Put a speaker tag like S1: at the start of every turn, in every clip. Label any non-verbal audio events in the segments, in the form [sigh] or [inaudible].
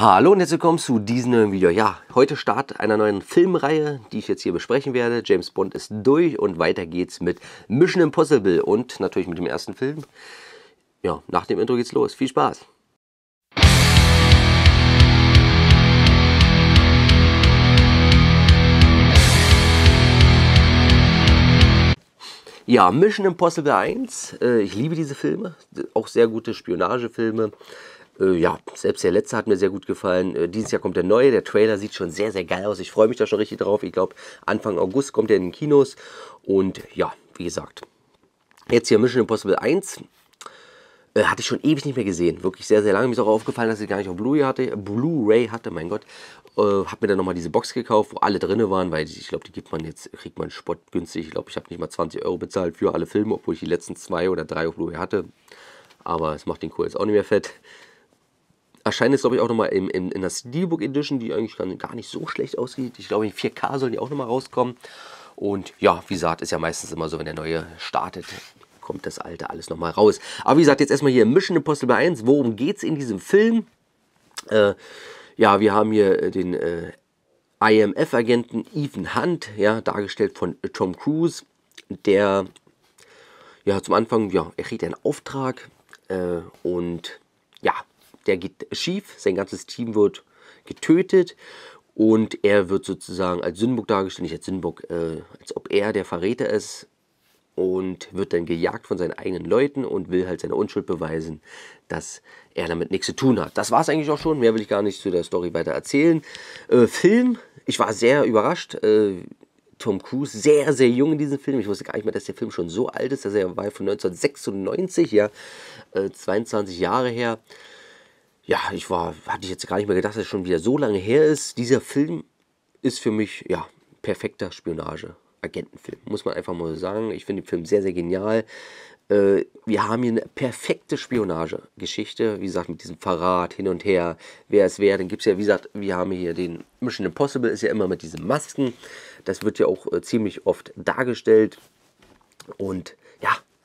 S1: Hallo und herzlich willkommen zu diesem neuen Video. Ja, heute Start einer neuen Filmreihe, die ich jetzt hier besprechen werde. James Bond ist durch und weiter geht's mit Mission Impossible und natürlich mit dem ersten Film. Ja, nach dem Intro geht's los. Viel Spaß! Ja, Mission Impossible 1. Äh, ich liebe diese Filme, auch sehr gute Spionagefilme. Äh, ja, selbst der letzte hat mir sehr gut gefallen. Äh, dieses Jahr kommt der neue. Der Trailer sieht schon sehr, sehr geil aus. Ich freue mich da schon richtig drauf. Ich glaube, Anfang August kommt er in den Kinos. Und ja, wie gesagt, jetzt hier Mission Impossible 1. Äh, hatte ich schon ewig nicht mehr gesehen. Wirklich sehr, sehr lange. Mir ist auch aufgefallen, dass ich gar nicht auf Blu-ray hatte. blu hatte, mein Gott. Äh, habe mir dann nochmal diese Box gekauft, wo alle drin waren, weil ich glaube, die gibt man jetzt, kriegt man spottgünstig. Ich glaube, ich habe nicht mal 20 Euro bezahlt für alle Filme, obwohl ich die letzten zwei oder drei auf Blu-ray hatte. Aber es macht den Kohl jetzt auch nicht mehr fett. Erscheint jetzt, glaube ich, auch nochmal in, in, in der Steelbook Edition, die eigentlich gar nicht so schlecht aussieht. Ich glaube, in 4K sollen die auch nochmal rauskommen. Und ja, wie gesagt, ist ja meistens immer so, wenn der neue startet, kommt das alte alles nochmal raus. Aber wie gesagt, jetzt erstmal hier Mission Impossible 1. Worum geht es in diesem Film? Äh, ja, wir haben hier äh, den äh, IMF-Agenten Ethan Hunt, ja, dargestellt von äh, Tom Cruise, der ja zum Anfang, ja, er kriegt einen Auftrag äh, und ja, der geht schief, sein ganzes Team wird getötet und er wird sozusagen als Sündenbock dargestellt, nicht als Sündenbock, äh, als ob er der Verräter ist und wird dann gejagt von seinen eigenen Leuten und will halt seine Unschuld beweisen, dass er damit nichts zu tun hat. Das war es eigentlich auch schon, mehr will ich gar nicht zu der Story weiter erzählen. Äh, Film, ich war sehr überrascht. Äh, Tom Cruise sehr, sehr jung in diesem Film. Ich wusste gar nicht mehr, dass der Film schon so alt ist. Dass er war von 1996, ja, 22 äh, Jahre her ja, ich war, hatte ich jetzt gar nicht mehr gedacht, dass es schon wieder so lange her ist. Dieser Film ist für mich, ja, perfekter Spionage. Agentenfilm, muss man einfach mal sagen. Ich finde den Film sehr, sehr genial. Äh, wir haben hier eine perfekte Spionage-Geschichte, wie gesagt, mit diesem Verrat hin und her, wer es wäre. Dann gibt es ja, wie gesagt, wir haben hier den Mission Impossible, ist ja immer mit diesen Masken. Das wird ja auch äh, ziemlich oft dargestellt. Und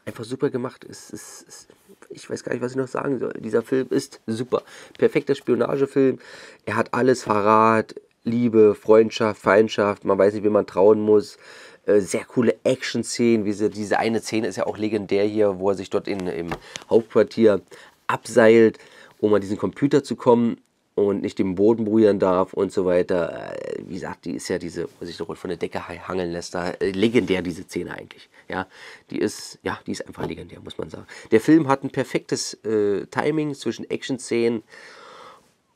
S1: einfach super gemacht. Es, es, es, ich weiß gar nicht, was ich noch sagen soll. Dieser Film ist super. Perfekter Spionagefilm. Er hat alles: Verrat, Liebe, Freundschaft, Feindschaft. Man weiß nicht, wem man trauen muss. Äh, sehr coole Action-Szenen. Diese, diese eine Szene ist ja auch legendär hier, wo er sich dort in, im Hauptquartier abseilt, um an diesen Computer zu kommen und nicht den Boden berühren darf und so weiter. Äh, wie gesagt, die ist ja diese, was sich so von der Decke hangeln lässt, da äh, legendär diese Szene eigentlich. Ja, die ist, ja, die ist einfach legendär, muss man sagen. Der Film hat ein perfektes äh, Timing zwischen Action-Szenen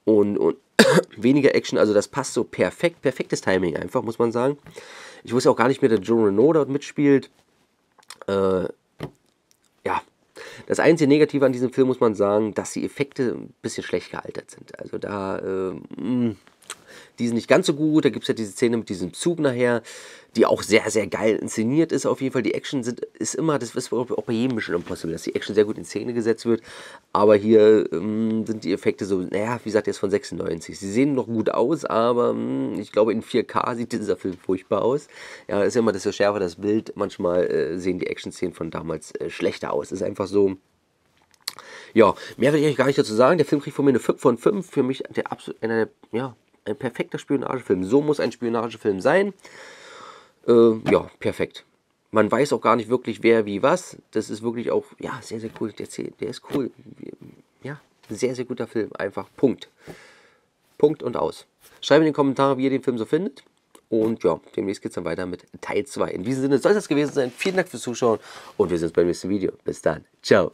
S1: und, und [coughs] weniger Action, also das passt so perfekt, perfektes Timing einfach, muss man sagen. Ich wusste auch gar nicht mehr, dass Joe Renault dort mitspielt. Äh, ja, das einzige Negative an diesem Film muss man sagen, dass die Effekte ein bisschen schlecht gealtert sind. Also da. Äh, mm. Die sind nicht ganz so gut. Da gibt es ja diese Szene mit diesem Zug nachher, die auch sehr, sehr geil inszeniert ist. Auf jeden Fall, die Action sind, ist immer, das ist auch bei jedem Mission Impossible, dass die Action sehr gut in Szene gesetzt wird. Aber hier ähm, sind die Effekte so, naja, wie gesagt, jetzt von 96. Sie sehen noch gut aus, aber mh, hm, ich glaube, in 4K sieht dieser Film furchtbar aus. Ja, ist ja immer, desto schärfer das Bild. Manchmal äh, sehen die Action-Szenen von damals äh, schlechter aus. Ist einfach so. Ja, mehr will ich euch gar nicht dazu sagen. Der Film kriegt von mir eine 5 von 5. Für mich der absolut, einer der, ja, ein perfekter Spionagefilm. So muss ein Spionagefilm sein. Äh, ja, perfekt. Man weiß auch gar nicht wirklich, wer wie was. Das ist wirklich auch, ja, sehr, sehr cool. Der, der ist cool. Ja, sehr, sehr guter Film. Einfach Punkt. Punkt und aus. Schreibt in den Kommentaren, wie ihr den Film so findet. Und ja, demnächst geht es dann weiter mit Teil 2. In diesem Sinne soll es das gewesen sein. Vielen Dank fürs Zuschauen und wir sehen uns beim nächsten Video. Bis dann. Ciao.